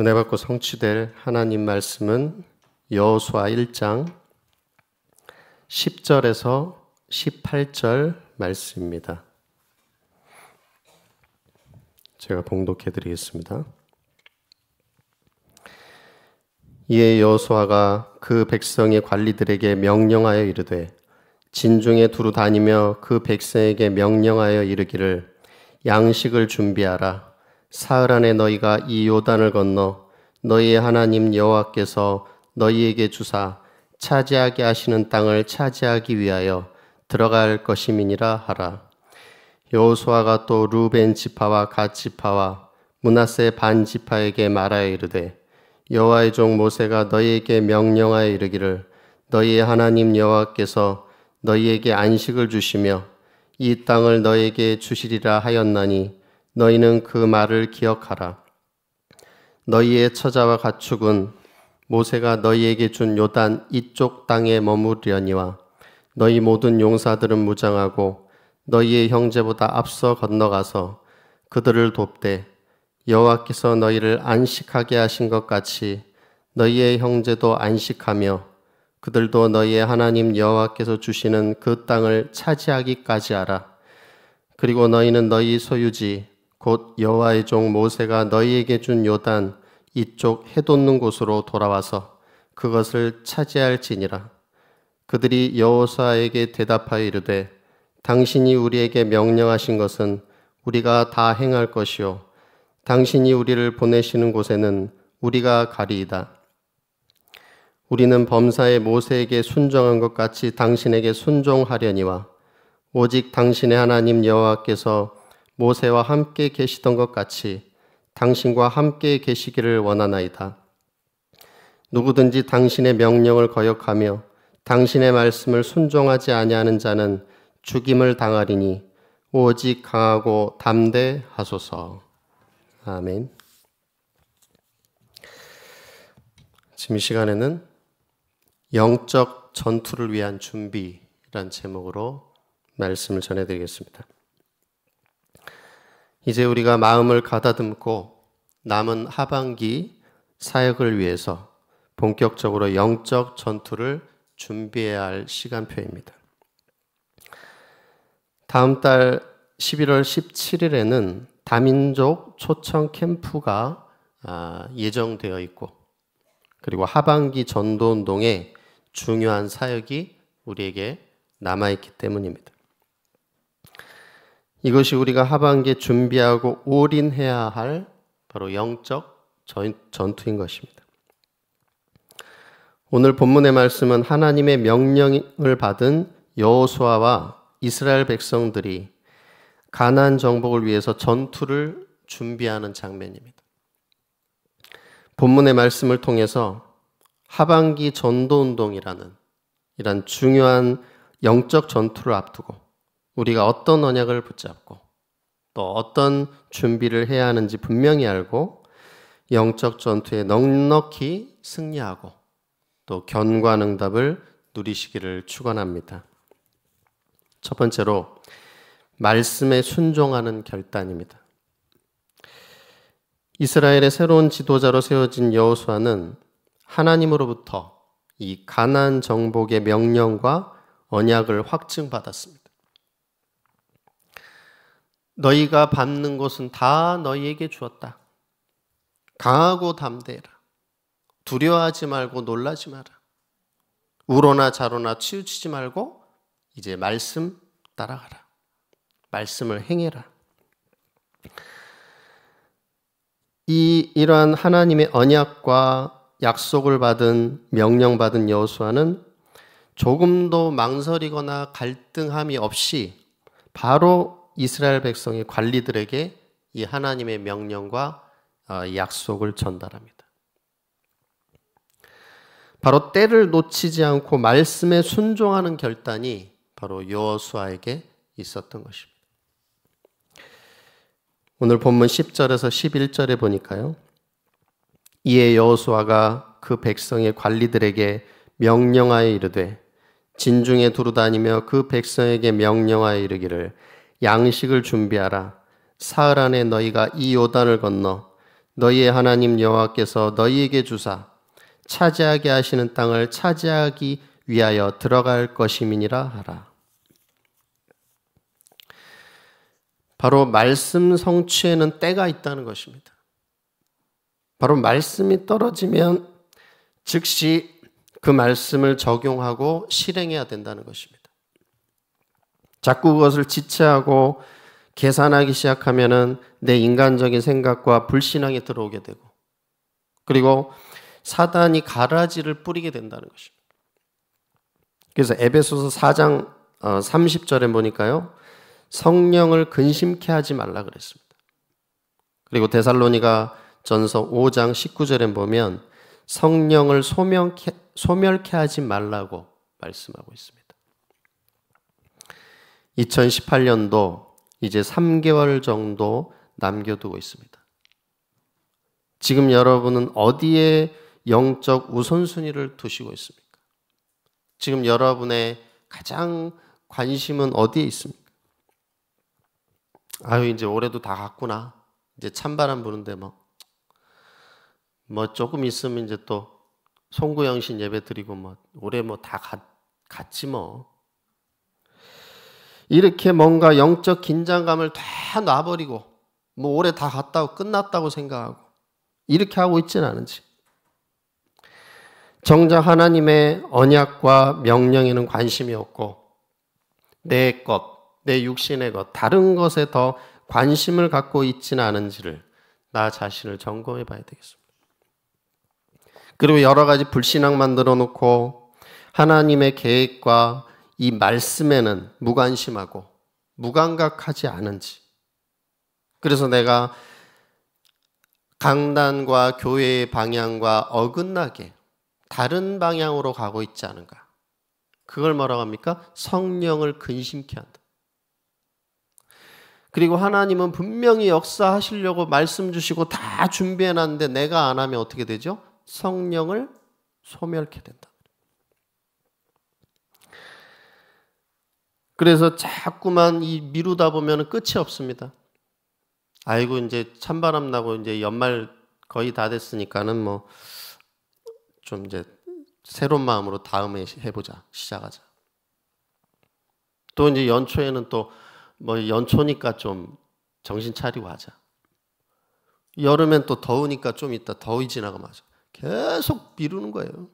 은혜 받고 성취될 하나님 말씀은 여호수아 1장 10절에서 18절 말씀입니다. 제가 봉독해 드리겠습니다. 이에 여호수아가 그 백성의 관리들에게 명령하여 이르되 진중에 두루 다니며 그 백성에게 명령하여 이르기를 양식을 준비하라 사흘 안에 너희가 이 요단을 건너 너희의 하나님 여호와께서 너희에게 주사 차지하게 하시는 땅을 차지하기 위하여 들어갈 것임이니라 하라. 여호수아가 또 루벤 지파와 갓 지파와 문하세 반 지파에게 말하여 이르되 여호와의 종 모세가 너희에게 명령하여 이르기를 너희의 하나님 여호와께서 너희에게 안식을 주시며 이 땅을 너희에게 주시리라 하였나니 너희는 그 말을 기억하라. 너희의 처자와 가축은 모세가 너희에게 준 요단 이쪽 땅에 머무려니와 너희 모든 용사들은 무장하고 너희의 형제보다 앞서 건너가서 그들을 돕되 여호와께서 너희를 안식하게 하신 것 같이 너희의 형제도 안식하며 그들도 너희의 하나님 여호와께서 주시는 그 땅을 차지하기까지 하라. 그리고 너희는 너희 소유지 곧 여호와의 종 모세가 너희에게 준 요단 이쪽 해돋는 곳으로 돌아와서 그것을 차지할지니라. 그들이 여호사에게 대답하여 이르되 당신이 우리에게 명령하신 것은 우리가 다 행할 것이요 당신이 우리를 보내시는 곳에는 우리가 가리이다. 우리는 범사의 모세에게 순종한 것 같이 당신에게 순종하려니와 오직 당신의 하나님 여호와께서 모세와 함께 계시던 것 같이 당신과 함께 계시기를 원하나이다. 누구든지 당신의 명령을 거역하며 당신의 말씀을 순종하지 아니하는 자는 죽임을 당하리니 오직 강하고 담대하소서. 아멘. 지금 이 시간에는 영적 전투를 위한 준비란 제목으로 말씀을 전해드리겠습니다. 이제 우리가 마음을 가다듬고 남은 하반기 사역을 위해서 본격적으로 영적 전투를 준비해야 할 시간표입니다. 다음 달 11월 17일에는 다민족 초청 캠프가 아, 예정되어 있고 그리고 하반기 전도 운동의 중요한 사역이 우리에게 남아 있기 때문입니다. 이것이 우리가 하반기에 준비하고 올인해야 할 바로 영적 전투인 것입니다. 오늘 본문의 말씀은 하나님의 명령을 받은 여호수아와 이스라엘 백성들이 가나 정복을 위해서 전투를 준비하는 장면입니다. 본문의 말씀을 통해서 하반기 전도 운동이라는 이런 중요한 영적 전투를 앞두고 우리가 어떤 언약을 붙잡고 또 어떤 준비를 해야 하는지 분명히 알고 영적 전투에 넉넉히 승리하고 또 견과 응답을 누리시기를 축원합니다. 첫 번째로 말씀에 순종하는 결단입니다. 이스라엘의 새로운 지도자로 세워진 여호수아는 하나님으로부터 이 가난 정복의 명령과 언약을 확증받았습니다. 너희가 받는것은다 너희에게 주었다. 강하고 담대해라. 두려워하지 말고 놀라지 마라. 우로나 자로나 치우치지 말고 이제 말씀 따라가라. 말씀을 행해라. 이 이러한 하나님의 언약과 약속을 받은 명령받은 여호수아는 조금도 망설이거나 갈등함이 없이 바로 이스라엘 백성의 관리들에게 이 하나님의 명령과 어, 약속을 전달합니다. 바로 때를 놓치지 않고 말씀에 순종하는 결단이 바로 여호수아에게 있었던 것입니다. 오늘 본문 10절에서 11절에 보니까요. 이에 여호수아가 그 백성의 관리들에게 명령하여 이르되 진중에 두루 다니며 그 백성에게 명령하여 이르기를 양식을 준비하라. 사흘 안에 너희가 이 요단을 건너 너희의 하나님 여호와께서 너희에게 주사 차지하게 하시는 땅을 차지하기 위하여 들어갈 것임이니라 하라. 바로 말씀 성취에는 때가 있다는 것입니다. 바로 말씀이 떨어지면 즉시 그 말씀을 적용하고 실행해야 된다는 것입니다. 자꾸 그것을 지체하고 계산하기 시작하면은 내 인간적인 생각과 불신앙이 들어오게 되고 그리고 사단이 가라지를 뿌리게 된다는 것입니다. 그래서 에베소서 4장 30절에 어, 보니까요. 성령을 근심케 하지 말라 그랬습니다. 그리고 데살로니가 전서 5장 19절에 보면 성령을 소멸케, 소멸케 하지 말라고 말씀하고 있습니다. 2018년도 이제 3개월 정도 남겨두고 있습니다. 지금 여러분은 어디에 영적 우선순위를 두시고 있습니까? 지금 여러분의 가장 관심은 어디에 있습니까? 아유, 이제 올해도 다 갔구나. 이제 찬바람 부는데 뭐. 뭐 조금 있으면 이제 또 송구영신 예배 드리고 뭐 올해 뭐 다 갔지 뭐. 이렇게 뭔가 영적 긴장감을 다 놔버리고 뭐 올해 다 갔다고 끝났다고 생각하고 이렇게 하고 있지는 않은지 정작 하나님의 언약과 명령에는 관심이 없고 내 것, 내 육신의 것, 다른 것에 더 관심을 갖고 있지는 않은지를 나 자신을 점검해 봐야 되겠습니다. 그리고 여러 가지 불신앙 만들어 놓고 하나님의 계획과 이 말씀에는 무관심하고 무감각하지 않은지. 그래서 내가 강단과 교회의 방향과 어긋나게 다른 방향으로 가고 있지 않은가. 그걸 뭐라고 합니까? 성령을 근심케 한다. 그리고 하나님은 분명히 역사하시려고 말씀 주시고 다 준비해 놨는데 내가 안 하면 어떻게 되죠? 성령을 소멸케 된다. 그래서 자꾸만 이 미루다 보면 끝이 없습니다. 아이고 이제 찬바람 나고 이제 연말 거의 다 됐으니까는 뭐 좀 이제 새로운 마음으로 다음에 해보자 시작하자. 또 이제 연초에는 또 뭐 연초니까 좀 정신 차리고 하자. 여름엔 또 더우니까 좀 있다 더위 지나가면 자 계속 미루는 거예요.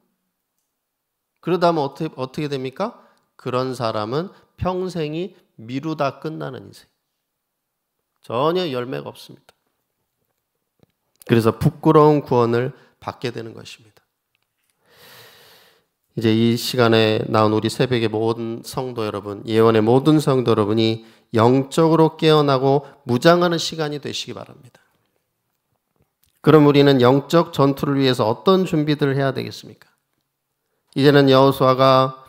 그러다 면 어떻게, 어떻게 됩니까? 그런 사람은 평생이 미루다 끝나는 인생. 전혀 열매가 없습니다. 그래서 부끄러운 구원을 받게 되는 것입니다. 이제 이 시간에 나온 우리 새벽의 모든 성도 여러분, 예언의 모든 성도 여러분이 영적으로 깨어나고 무장하는 시간이 되시기 바랍니다. 그럼 우리는 영적 전투를 위해서 어떤 준비들을 해야 되겠습니까? 이제는 여호수아가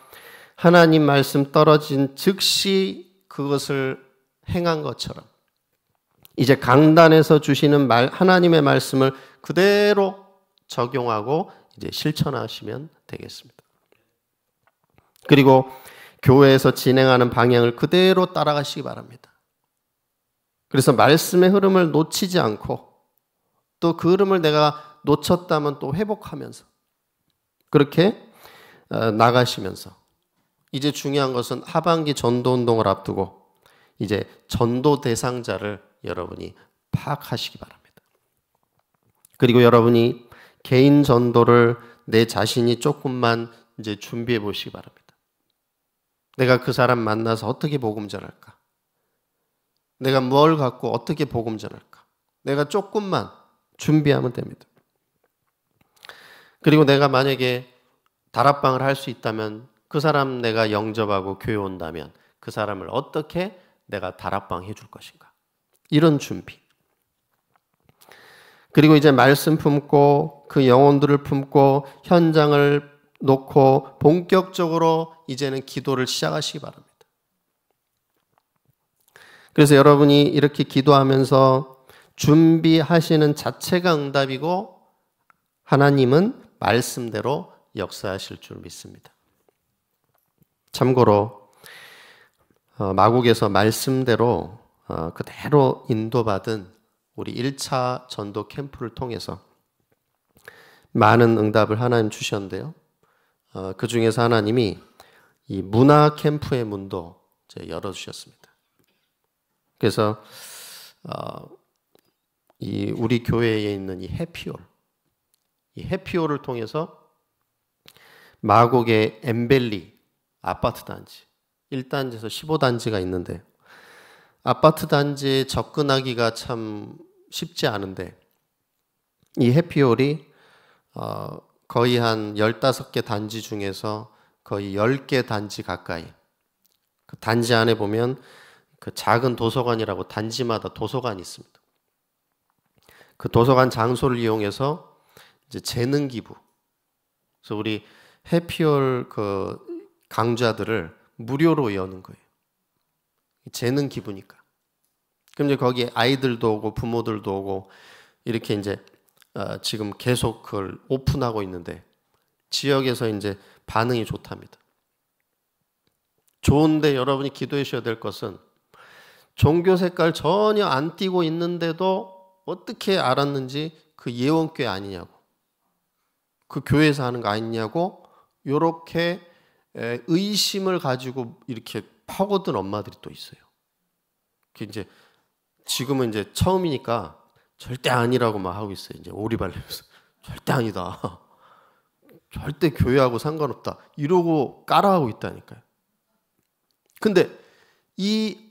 하나님 말씀 떨어진 즉시 그것을 행한 것처럼 이제 강단에서 주시는 말 하나님의 말씀을 그대로 적용하고 이제 실천하시면 되겠습니다. 그리고 교회에서 진행하는 방향을 그대로 따라가시기 바랍니다. 그래서 말씀의 흐름을 놓치지 않고 또 그 흐름을 내가 놓쳤다면 또 회복하면서 그렇게 어, 나가시면서 이제 중요한 것은 하반기 전도 운동을 앞두고 이제 전도 대상자를 여러분이 파악하시기 바랍니다. 그리고 여러분이 개인 전도를 내 자신이 조금만 이제 준비해 보시기 바랍니다. 내가 그 사람 만나서 어떻게 복음 전할까? 내가 뭘 갖고 어떻게 복음 전할까? 내가 조금만 준비하면 됩니다. 그리고 내가 만약에 다락방을 할 수 있다면 그 사람 내가 영접하고 교회 온다면 그 사람을 어떻게 내가 다락방 해줄 것인가. 이런 준비. 그리고 이제 말씀 품고 그 영혼들을 품고 현장을 놓고 본격적으로 이제는 기도를 시작하시기 바랍니다. 그래서 여러분이 이렇게 기도하면서 준비하시는 자체가 응답이고 하나님은 말씀대로 역사하실 줄 믿습니다. 참고로 어, 마국에서 말씀대로 어, 그대로 인도받은 우리 1차 전도 캠프를 통해서 많은 응답을 하나님 주셨는데요. 어, 그 중에서 하나님이 이 문화 캠프의 문도 열어주셨습니다. 그래서 이 우리 교회에 있는 이해피올이해피올을 통해서 마곡의 엠벨리 아파트 단지 1단지에서 15단지가 있는데 아파트 단지에 접근하기가 참 쉽지 않은데 이 해피홀이 어, 거의 한 15개 단지 중에서 거의 10개 단지 가까이 그 단지 안에 보면 그 작은 도서관이라고 단지마다 도서관이 있습니다. 그 도서관 장소를 이용해서 이제 재능 기부. 그래서 우리 해피홀 그 강좌들을 무료로 여는 거예요. 재능 기부니까. 그럼 이제 거기 아이들도 오고 부모들도 오고 이렇게 이제 어 지금 계속 그걸 오픈하고 있는데 지역에서 이제 반응이 좋답니다. 좋은데 여러분이 기도해 주셔야 될 것은 종교 색깔 전혀 안 띄고 있는데도 어떻게 알았는지 그 예원교회 아니냐고 그 교회에서 하는 거 아니냐고 이렇게 의심을 가지고 이렇게 파고든 엄마들이 또 있어요. 그 이제 지금은 이제 처음이니까 절대 아니라고 막 하고 있어요. 이제 오리발내면서 절대 아니다. 절대 교회하고 상관없다. 이러고 깔아하고 있다니까요. 근데 이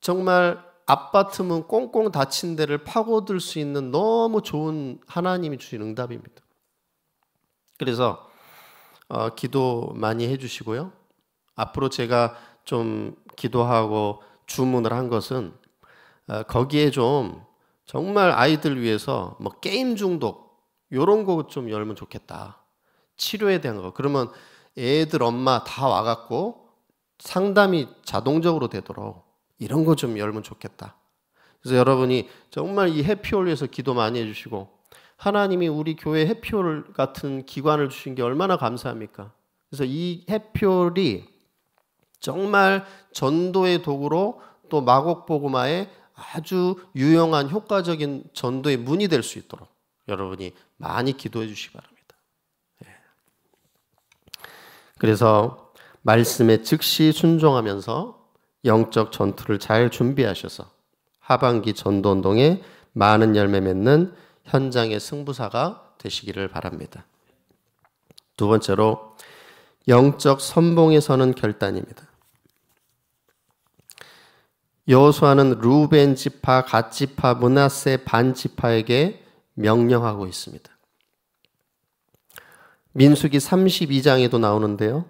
정말 아빠 틈은 꽁꽁 닫힌 데를 파고들 수 있는 너무 좋은 하나님이 주신 응답입니다. 그래서 어, 기도 많이 해주시고요. 앞으로 제가 좀 기도하고 주문을 한 것은 어, 거기에 좀 정말 아이들 위해서 뭐 게임 중독 이런거 좀 열면 좋겠다. 치료에 대한 거. 그러면 애들 엄마 다 와갖고 상담이 자동적으로 되도록 이런 거 좀 열면 좋겠다. 그래서 여러분이 정말 이 해피홀리에서 기도 많이 해주시고 하나님이 우리 교회 해표 같은 기관을 주신 게 얼마나 감사합니까? 그래서 이 해표리 정말 전도의 도구로 또 마곡보고마에 아주 유용한 효과적인 전도의 문이 될 수 있도록 여러분이 많이 기도해 주시기 바랍니다. 예. 그래서 말씀에 즉시 순종하면서 영적 전투를 잘 준비하셔서 하반기 전도운동에 많은 열매 맺는 현장의 승부사가 되시기를 바랍니다. 두 번째로 영적 선봉에서는 결단입니다. 여호수아는 루벤 지파, 갓 지파, 문하세 반 지파에게 명령하고 있습니다. 민수기 32장에도 나오는데요.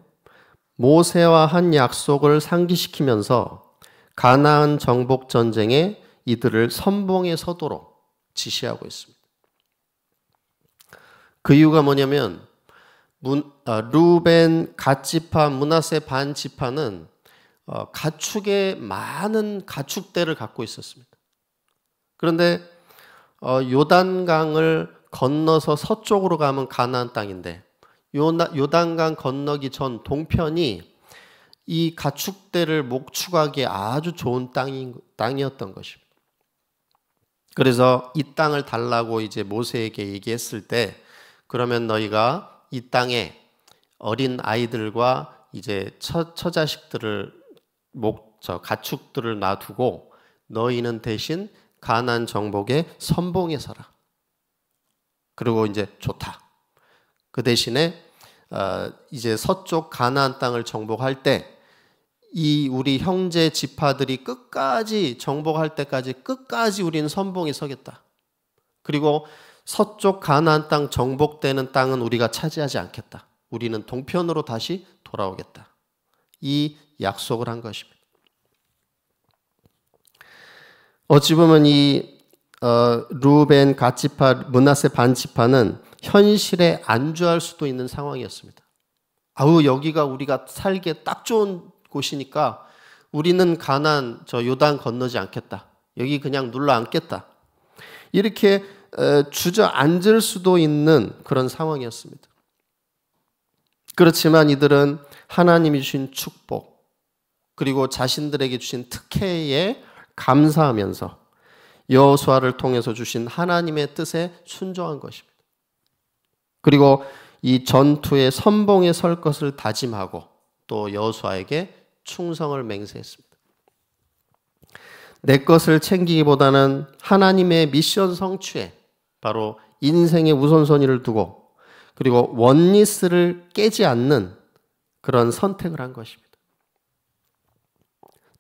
모세와 한 약속을 상기시키면서 가나안 정복 전쟁에 이들을 선봉에 서도록 지시하고 있습니다. 그 이유가 뭐냐면 문, 아, 루벤 갓지파 문하세 반지파는 어, 가축의 많은 가축대를 갖고 있었습니다. 그런데 어, 요단강을 건너서 서쪽으로 가면 가나안 땅인데 요나, 요단강 건너기 전 동편이 이 가축대를 목축하기 아주 좋은 땅인, 땅이었던 것입니다. 그래서 이 땅을 달라고 이제 모세에게 얘기했을 때 그러면 너희가 이 땅에 어린 아이들과 이제 처, 처자식들을 목, 저 가축들을 놔두고 너희는 대신 가난 정복에 선봉에 서라. 그리고 이제 좋다. 그 대신에 어, 이제 서쪽 가나안 땅을 정복할 때 이 우리 형제 지파들이 끝까지 정복할 때까지 끝까지 우리는 선봉에 서겠다. 그리고 서쪽 가나안 땅 정복되는 땅은 우리가 차지하지 않겠다. 우리는 동편으로 다시 돌아오겠다. 이 약속을 한 것입니다. 어찌 보면 이 어, 루벤 가치파 문하세 반지파는 현실에 안주할 수도 있는 상황이었습니다. 아우 여기가 우리가 살기에 딱 좋은 곳이니까 우리는 가난 저 요단 건너지 않겠다. 여기 그냥 눌러 앉겠다. 이렇게 주저앉을 수도 있는 그런 상황이었습니다. 그렇지만 이들은 하나님이 주신 축복, 그리고 자신들에게 주신 특혜에 감사하면서 여호수아를 통해서 주신 하나님의 뜻에 순종한 것입니다. 그리고 이 전투의 선봉에 설 것을 다짐하고 또 여호수아에게 충성을 맹세했습니다. 내 것을 챙기기보다는 하나님의 미션 성취에 바로 인생의 우선순위를 두고 그리고 원리스를 깨지 않는 그런 선택을 한 것입니다.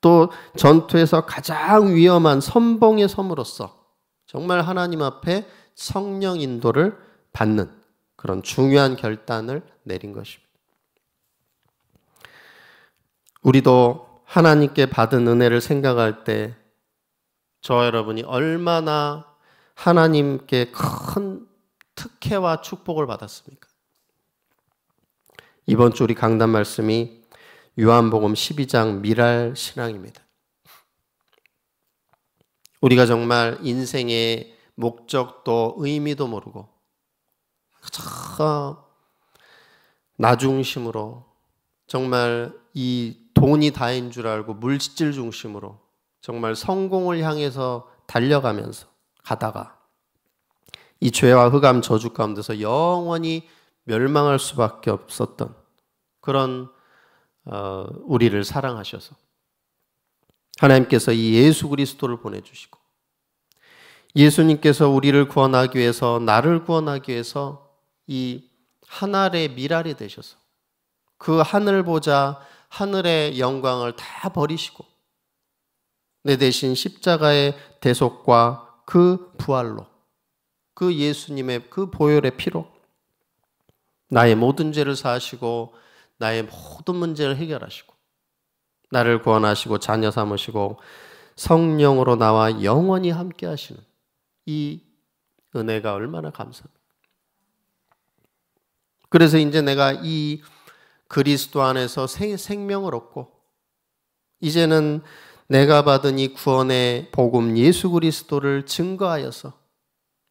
또 전투에서 가장 위험한 선봉의 섬으로서 정말 하나님 앞에 성령 인도를 받는 그런 중요한 결단을 내린 것입니다. 우리도 하나님께 받은 은혜를 생각할 때 저 여러분이 얼마나 하나님께 큰 특혜와 축복을 받았습니까? 이번 주 우리 강단 말씀이 요한복음 12장 미랄 신앙입니다. 우리가 정말 인생의 목적도 의미도 모르고 저 나중심으로 정말 이 돈이 다인 줄 알고 물질 중심으로 정말 성공을 향해서 달려가면서 가다가 이 죄와 흑암 저주 가운데서 영원히 멸망할 수밖에 없었던 그런 어, 우리를 사랑하셔서 하나님께서 이 예수 그리스도를 보내주시고 예수님께서 우리를 구원하기 위해서 나를 구원하기 위해서 이 하늘의 미랄이 되셔서 그 하늘 보자 하늘의 영광을 다 버리시고 내 대신 십자가의 대속과 그 부활로, 그 예수님의 그 보혈의 피로 나의 모든 죄를 사하시고 나의 모든 문제를 해결하시고 나를 구원하시고 자녀 삼으시고 성령으로 나와 영원히 함께 하시는 이 은혜가 얼마나 감사합니까? 그래서 이제 내가 이 그리스도 안에서 생, 생명을 얻고 이제는 내가 받은 이 구원의 복음 예수 그리스도를 증거하여서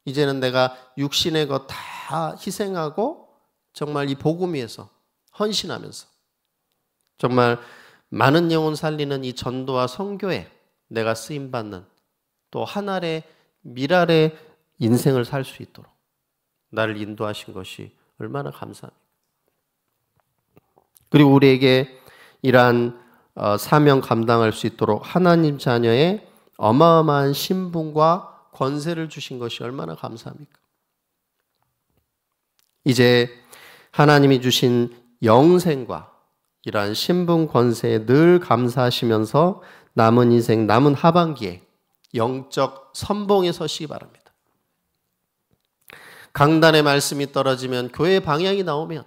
이제는 내가 육신의 것 다 희생하고 정말 이 복음 위에서 헌신하면서 정말 많은 영혼 살리는 이 전도와 성교에 내가 쓰임 받는 또 하늘의 미랄의 인생을 살 수 있도록 나를 인도하신 것이 얼마나 감사합니다 그리고 우리에게 이러한 어, 사명 감당할 수 있도록 하나님 자녀의 어마어마한 신분과 권세를 주신 것이 얼마나 감사합니까? 이제 하나님이 주신 영생과 이러한 신분 권세에 늘 감사하시면서 남은 인생, 남은 하반기에 영적 선봉에 서시기 바랍니다. 강단의 말씀이 떨어지면 교회의 방향이 나오면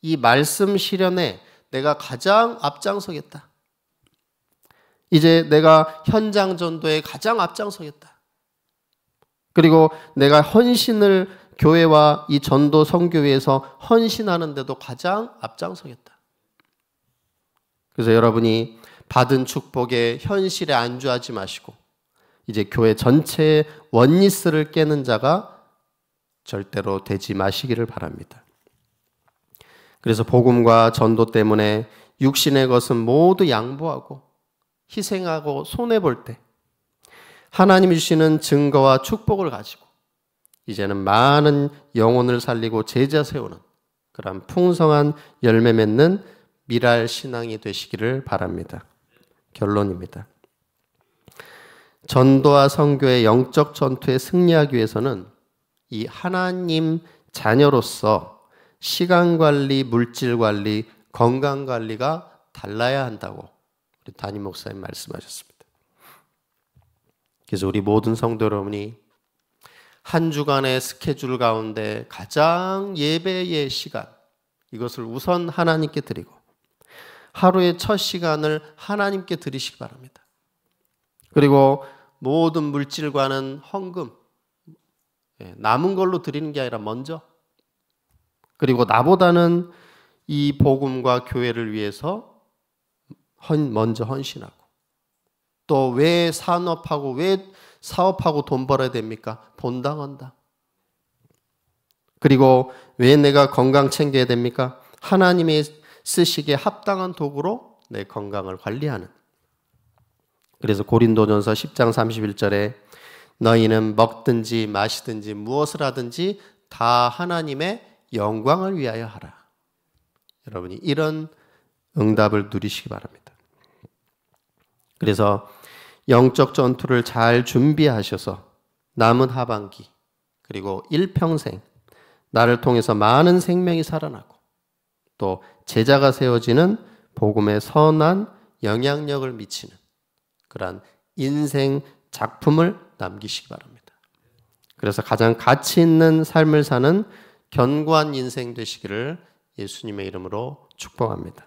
이 말씀 실현에 내가 가장 앞장서겠다. 이제 내가 현장 전도에 가장 앞장서겠다. 그리고 내가 헌신을 교회와 이 전도 성교회에서 헌신하는데도 가장 앞장서겠다. 그래서 여러분이 받은 축복에 현실에 안주하지 마시고 이제 교회 전체의 원리스를 깨는 자가 절대로 되지 마시기를 바랍니다. 그래서 복음과 전도 때문에 육신의 것은 모두 양보하고 희생하고 손해볼 때 하나님이 주시는 증거와 축복을 가지고 이제는 많은 영혼을 살리고 제자 세우는 그런 풍성한 열매 맺는 미랄 신앙이 되시기를 바랍니다. 결론입니다. 전도와 성교의 영적 전투에 승리하기 위해서는 이 하나님 자녀로서 시간 관리, 물질 관리, 건강 관리가 달라야 한다고 담임 목사님 말씀하셨습니다. 그래서 우리 모든 성도 여러분이 한 주간의 스케줄 가운데 가장 예배의 시간 이것을 우선 하나님께 드리고 하루의 첫 시간을 하나님께 드리시기 바랍니다. 그리고 모든 물질과는 헌금 예, 남은 걸로 드리는 게 아니라 먼저 그리고 나보다는 이 복음과 교회를 위해서 헌, 먼저 헌신하고 또 왜 산업하고 왜 사업하고 돈 벌어야 됩니까? 본당한다. 그리고 왜 내가 건강 챙겨야 됩니까? 하나님의 쓰시기에 합당한 도구로 내 건강을 관리하는. 그래서 고린도전서 10장 31절에 너희는 먹든지 마시든지 무엇을 하든지 다 하나님의 영광을 위하여 하라. 여러분이 이런 응답을 누리시기 바랍니다. 그래서 영적 전투를 잘 준비하셔서 남은 하반기 그리고 일평생 나를 통해서 많은 생명이 살아나고 또 제자가 세워지는 복음의 선한 영향력을 미치는 그러한 인생 작품을 남기시기 바랍니다. 그래서 가장 가치 있는 삶을 사는 견고한 인생 되시기를 예수님의 이름으로 축복합니다.